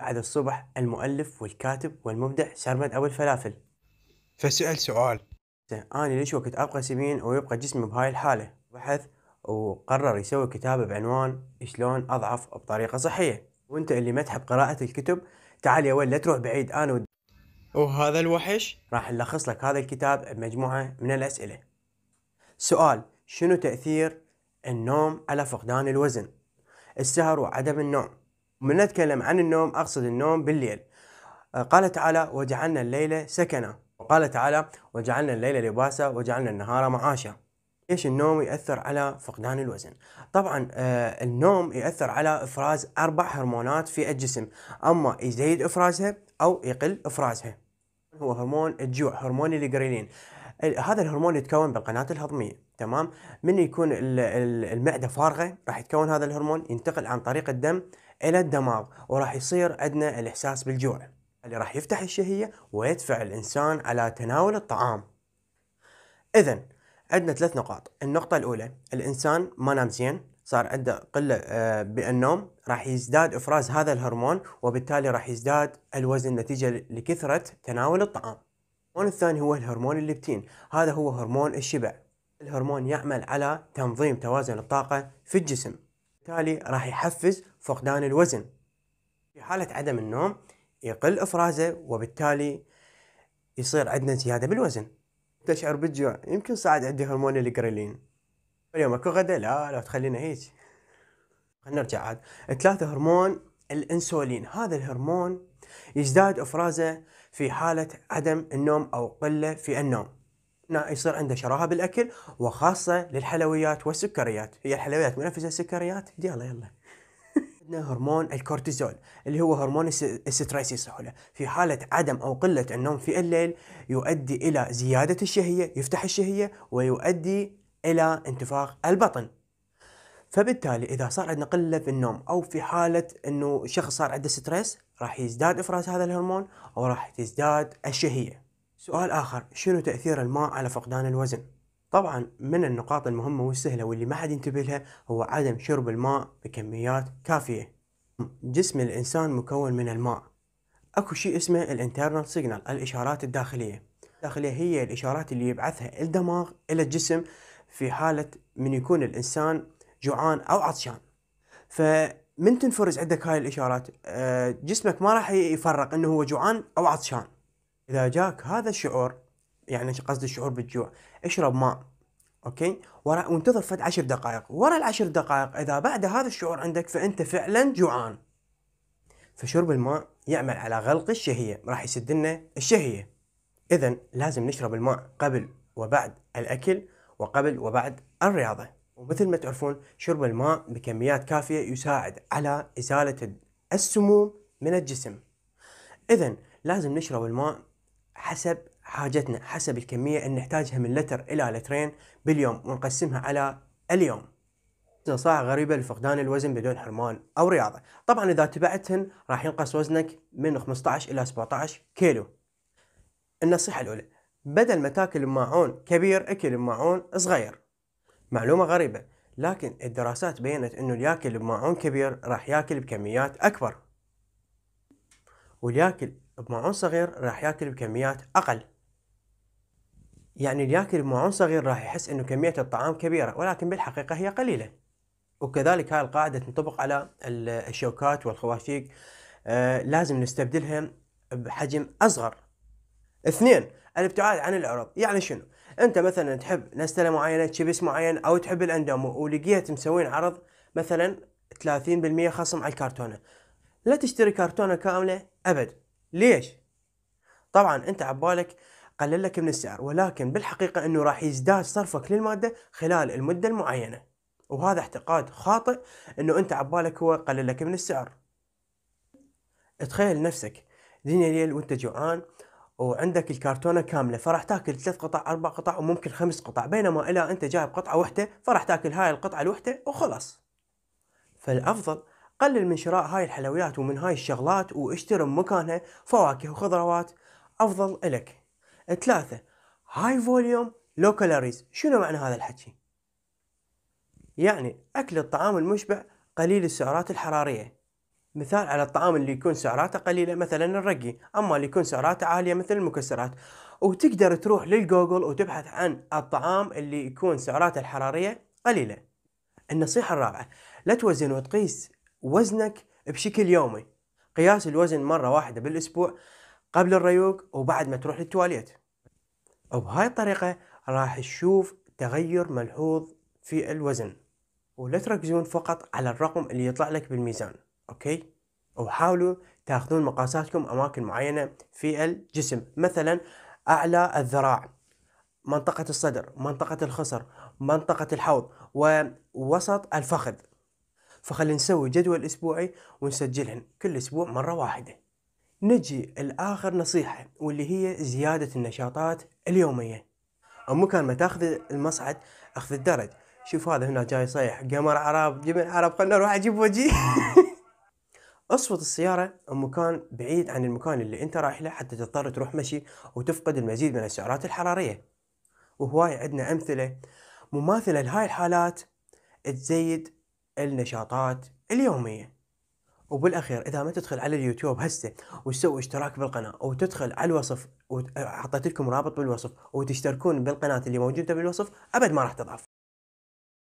قعد الصبح المؤلف والكاتب والمبدع سرمد أبو الفلافل فسأل سؤال أنا ليش وقت أبقى سمين ويبقى جسمي بهاي الحالة بحث وقرر يسوي كتابة بعنوان شلون أضعف بطريقة صحية وانت اللي ما تحب قراءة الكتب تعال يا ولد لا تروح بعيد أنا ود... وهذا الوحش راح نلخص لك هذا الكتاب بمجموعة من الأسئلة سؤال شنو تأثير النوم على فقدان الوزن السهر وعدم النوم ومن نتكلم عن النوم أقصد النوم بالليل آه، قال تعالى وجعلنا الليل سكنا وقال تعالى وجعلنا الليل لباسا وجعلنا النهار معاشا ليش النوم يأثر على فقدان الوزن طبعا آه، النوم يأثر على افراز اربع هرمونات في الجسم اما يزيد افرازها او يقل افرازها هو هرمون الجوع هرمون الجريلين هذا الهرمون يتكون بالقناه الهضميه تمام من يكون المعده فارغه راح يتكون هذا الهرمون ينتقل عن طريق الدم الى الدماغ وراح يصير عندنا الاحساس بالجوع اللي راح يفتح الشهيه ويدفع الانسان على تناول الطعام اذا عندنا ثلاث نقاط النقطه الاولى الانسان ما نام زين صار عنده قلة آه، بالنوم راح يزداد إفراز هذا الهرمون وبالتالي راح يزداد الوزن نتيجة لكثرة تناول الطعام الهرمون الثاني هو الهرمون الليبتين هذا هو هرمون الشبع الهرمون يعمل على تنظيم توازن الطاقة في الجسم بالتالي راح يحفز فقدان الوزن في حالة عدم النوم يقل إفرازه وبالتالي يصير عندنا زيادة بالوزن تشعر بالجوع يمكن صعد عندي هرمون الجريلين اليوم اكو غدا لا لا تخلينا هيك خلينا نرجع عاد ثلاثة هرمون الانسولين هذا الهرمون يزداد افرازه في حالة عدم النوم أو قلة في النوم يصير عنده شراهة بالأكل وخاصة للحلويات والسكريات هي الحلويات منافسة السكريات يلا يلا عندنا هرمون الكورتيزول اللي هو هرمون الستريس السحولة في حالة عدم أو قلة النوم في الليل يؤدي إلى زيادة الشهية يفتح الشهية ويؤدي إلى انتفاخ البطن فبالتالي اذا صار عندنا قله في النوم او في حاله انه شخص صار عنده ستريس راح يزداد افراز هذا الهرمون او راح تزداد الشهيه. سؤال اخر شنو تاثير الماء على فقدان الوزن؟ طبعا من النقاط المهمه والسهله واللي ما حد ينتبه لها هو عدم شرب الماء بكميات كافيه. جسم الانسان مكون من الماء. اكو شيء اسمه الانترنال سيجنال الاشارات الداخليه. الداخليه هي الاشارات اللي يبعثها الدماغ الى الجسم في حاله من يكون الانسان جوعان او عطشان فمن تنفرز عندك هاي الاشارات آه، جسمك ما راح يفرق انه هو جوعان او عطشان اذا جاك هذا الشعور يعني قصدي الشعور بالجوع اشرب ماء اوكي ورا وانتظر فد عشر دقائق ورا العشر دقائق اذا بعد هذا الشعور عندك فانت فعلا جوعان فشرب الماء يعمل على غلق الشهيه راح يسد لنا الشهيه اذا لازم نشرب الماء قبل وبعد الاكل وقبل وبعد الرياضه ومثل ما تعرفون شرب الماء بكميات كافية يساعد على إزالة السموم من الجسم إذا لازم نشرب الماء حسب حاجتنا حسب الكمية اللي نحتاجها من لتر إلى لترين باليوم ونقسمها على اليوم نصائح غريبة لفقدان الوزن بدون حرمان أو رياضة طبعا إذا تبعتهن راح ينقص وزنك من 15 إلى 17 كيلو النصيحة الأولى بدل ما تاكل بماعون كبير اكل بماعون صغير معلومة غريبة لكن الدراسات بينت أنه الياكل بماعون كبير راح ياكل بكميات أكبر والياكل بماعون صغير راح ياكل بكميات أقل يعني الياكل بماعون صغير راح يحس أنه كمية الطعام كبيرة ولكن بالحقيقة هي قليلة وكذلك هاي القاعدة تنطبق على الشوكات والخواشيق آه لازم نستبدلها بحجم أصغر اثنين الابتعاد عن العرض يعني شنو انت مثلا تحب نستله معينه تشيبس معين او تحب الاندومو ولقيت مسوين عرض مثلا 30% خصم على الكرتونه لا تشتري كرتونه كامله ابد ليش طبعا انت عبالك قلل لك من السعر ولكن بالحقيقه انه راح يزداد صرفك للماده خلال المده المعينه وهذا اعتقاد خاطئ انه انت عبالك هو قلل لك من السعر تخيل نفسك دنيا ليل وانت جوعان وعندك الكرتونه كامله فراح تاكل ثلاث قطع اربع قطع وممكن خمس قطع بينما الا انت جايب قطعه واحده فراح تاكل هاي القطعه الوحده وخلاص فالافضل قلل من شراء هاي الحلويات ومن هاي الشغلات واشتري مكانها فواكه وخضروات افضل الك ثلاثة هاي فوليوم لو كالوريز شنو معنى هذا الحكي يعني اكل الطعام المشبع قليل السعرات الحراريه مثال على الطعام اللي يكون سعراته قليلة مثلا الرقي أما اللي يكون سعراته عالية مثل المكسرات وتقدر تروح للجوجل وتبحث عن الطعام اللي يكون سعراته الحرارية قليلة النصيحة الرابعة لا توزن وتقيس وزنك بشكل يومي قياس الوزن مرة واحدة بالأسبوع قبل الريوق وبعد ما تروح للتواليت وبهاي الطريقة راح تشوف تغير ملحوظ في الوزن ولا تركزون فقط على الرقم اللي يطلع لك بالميزان أوكي وحاولوا تاخذون مقاساتكم أماكن معينة في الجسم مثلا أعلى الذراع منطقة الصدر منطقة الخصر منطقة الحوض ووسط الفخذ فخلي نسوي جدول أسبوعي ونسجلهن كل أسبوع مرة واحدة نجي لاخر نصيحة واللي هي زيادة النشاطات اليومية أو مكان ما تاخذ المصعد اخذ الدرج شوف هذا هنا جاي صيح قمر عرب جبل عرب خلنا نروح اجيب وجهي اصفط السيارة مكان بعيد عن المكان اللي انت رايح له حتى تضطر تروح مشي وتفقد المزيد من السعرات الحرارية وهواي عندنا أمثلة مماثلة لهاي الحالات تزيد النشاطات اليومية وبالاخير اذا ما تدخل على اليوتيوب هسه وتسوي اشتراك بالقناه او تدخل على الوصف وحطيت لكم رابط بالوصف وتشتركون بالقناه اللي موجوده بالوصف ابد ما راح تضعف